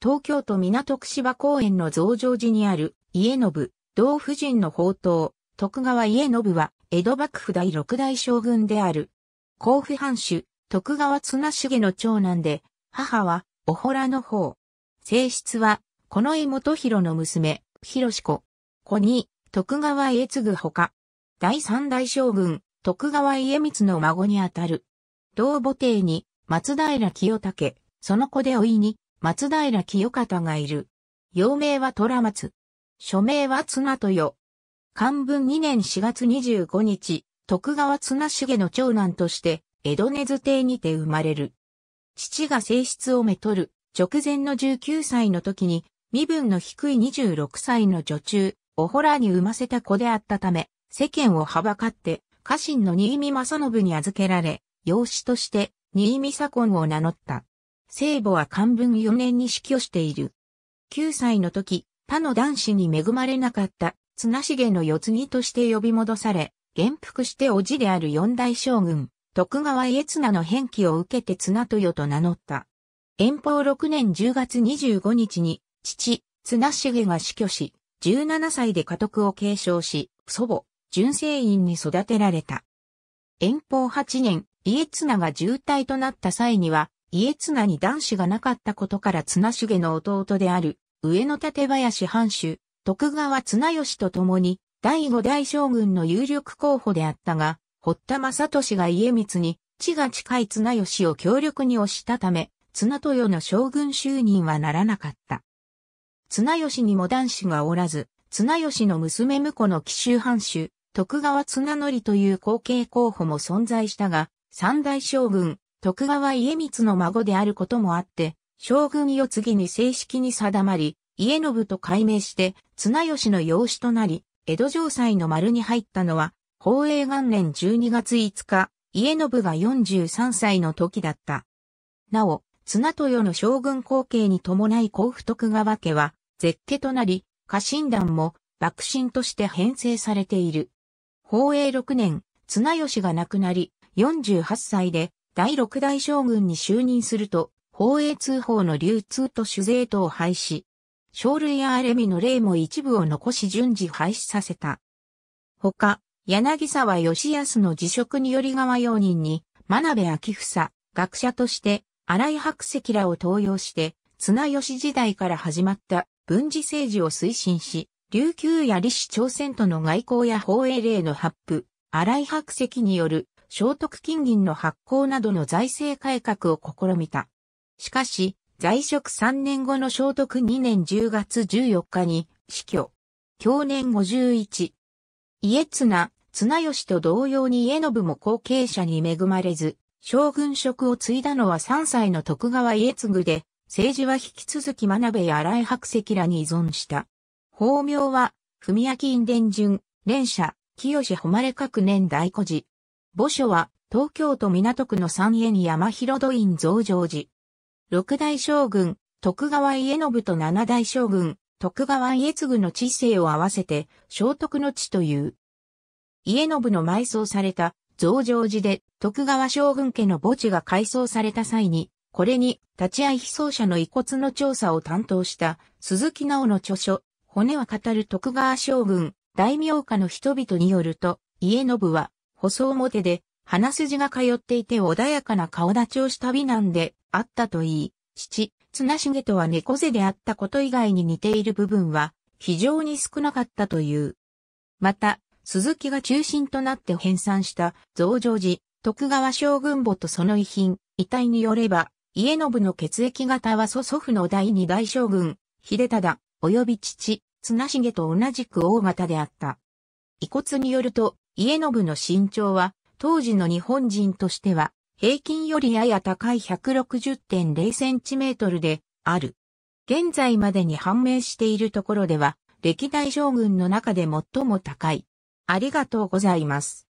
東京都港区芝公園の増上寺にある家信、道夫人の宝刀、徳川家信は、江戸幕府第六代将軍である。甲府藩主、徳川綱重の長男で、母は、おほらの方。性質は、この妹元弘の娘、広子。子に、徳川家継ぐほか。第三代将軍、徳川家光の孫にあたる。同母帝に、松平清武、その子で老いに、松平清方がいる。幼名は虎松。署名は綱豊。漢文2年4月25日、徳川綱重の長男として、江戸根津邸にて生まれる。父が性質をめとる、直前の19歳の時に、身分の低い26歳の女中、おほらに産ませた子であったため、世間をはばかって、家臣の新見正信に預けられ、養子として、新見左近を名乗った。聖母は漢文4年に死去している。9歳の時、他の男子に恵まれなかった綱重の世継ぎとして呼び戻され、元服して叔父である四大将軍、徳川家綱の返記を受けて綱豊と名乗った。遠方6年10月25日に、父、綱重が死去し、17歳で家督を継承し、祖母、純正院に育てられた。遠方8年、家綱が重体となった際には、家綱に男子がなかったことから綱重の弟である、上野立林藩主、徳川綱吉と共に、第五代将軍の有力候補であったが、堀田正俊が家光に、地が近い綱吉を強力に推したため、綱豊の将軍就任はならなかった。綱吉にも男子がおらず、綱吉の娘婿の奇襲藩主、徳川綱則という後継候補も存在したが、三代将軍、徳川家光の孫であることもあって、将軍を次に正式に定まり、家信と改名して、綱吉の養子となり、江戸城塞の丸に入ったのは、宝永元年12月5日、家信が43歳の時だった。なお、綱豊の将軍後継に伴い甲府徳川家は、絶家となり、家臣団も、幕臣として編成されている。宝永6年、綱吉が亡くなり、48歳で、第六代将軍に就任すると、法営通報の流通と主税とを廃止。省類やレミの例も一部を残し順次廃止させた。他、柳沢義康の辞職により側用人に、真鍋昭房、学者として、荒井白石らを登用して、綱吉時代から始まった文治政治を推進し、琉球や李氏朝鮮との外交や法営令の発布、荒井白石による聖徳金銀の発行などの財政改革を試みた。しかし、在職3年後の聖徳2年10月14日に死去。去年51。家綱、綱吉と同様に家信も後継者に恵まれず、将軍職を継いだのは3歳の徳川家継で、政治は引き続き真鍋や荒井白石らに依存した。法名は、文明院伝順、連社、清誉れ各年大古事。墓所は東京都港区の三に山広土院増上寺。六代将軍、徳川家信と七代将軍、徳川家継の知性を合わせて、聖徳の地という。家信の埋葬された増上寺で徳川将軍家の墓地が改装された際に、これに立ち会い被葬者の遺骨の調査を担当した鈴木直の著書、骨は語る徳川将軍、大名家の人々によると、家信は細表で、鼻筋が通っていて穏やかな顔立ちをした美男であったといい、父、綱重とは猫背であったこと以外に似ている部分は非常に少なかったという。また、鈴木が中心となって編纂した増上寺、徳川将軍墓とその遺品、遺体によれば、家信の血液型は祖祖父の第二大将軍、秀忠、及び父、綱重と同じく大型であった。遺骨によると、家信の身長は、当時の日本人としては、平均よりやや高い 160.0cm である。現在までに判明しているところでは、歴代将軍の中で最も高い。ありがとうございます。